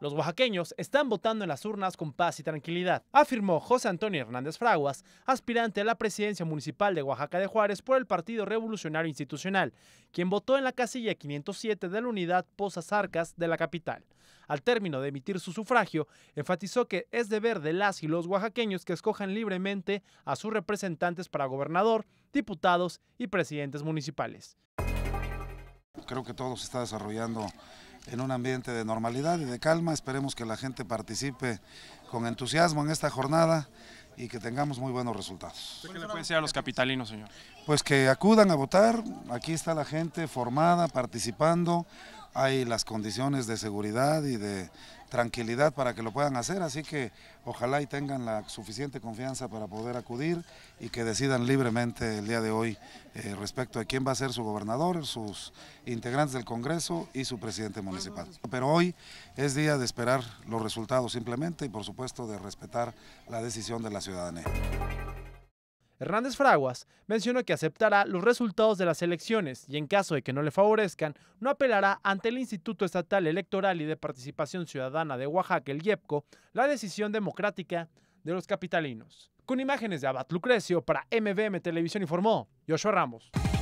Los oaxaqueños están votando en las urnas con paz y tranquilidad, afirmó José Antonio Hernández Fraguas, aspirante a la presidencia municipal de Oaxaca de Juárez por el Partido Revolucionario Institucional, quien votó en la casilla 507 de la unidad Pozas Arcas de la capital. Al término de emitir su sufragio, enfatizó que es deber de las y los oaxaqueños que escojan libremente a sus representantes para gobernador, diputados y presidentes municipales. Creo que todo se está desarrollando en un ambiente de normalidad y de calma. Esperemos que la gente participe con entusiasmo en esta jornada y que tengamos muy buenos resultados. ¿Qué le puede decir a los capitalinos, señor? Pues que acudan a votar, aquí está la gente formada, participando, hay las condiciones de seguridad y de tranquilidad para que lo puedan hacer, así que ojalá y tengan la suficiente confianza para poder acudir y que decidan libremente el día de hoy eh, respecto a quién va a ser su gobernador, sus integrantes del Congreso y su presidente municipal. Pero hoy es día de esperar los resultados simplemente y por supuesto de respetar la decisión de la ciudadanía. Hernández Fraguas mencionó que aceptará los resultados de las elecciones y en caso de que no le favorezcan, no apelará ante el Instituto Estatal Electoral y de Participación Ciudadana de Oaxaca, el IEPCO, la decisión democrática de los capitalinos. Con imágenes de Abad Lucrecio para MVM Televisión informó Joshua Ramos.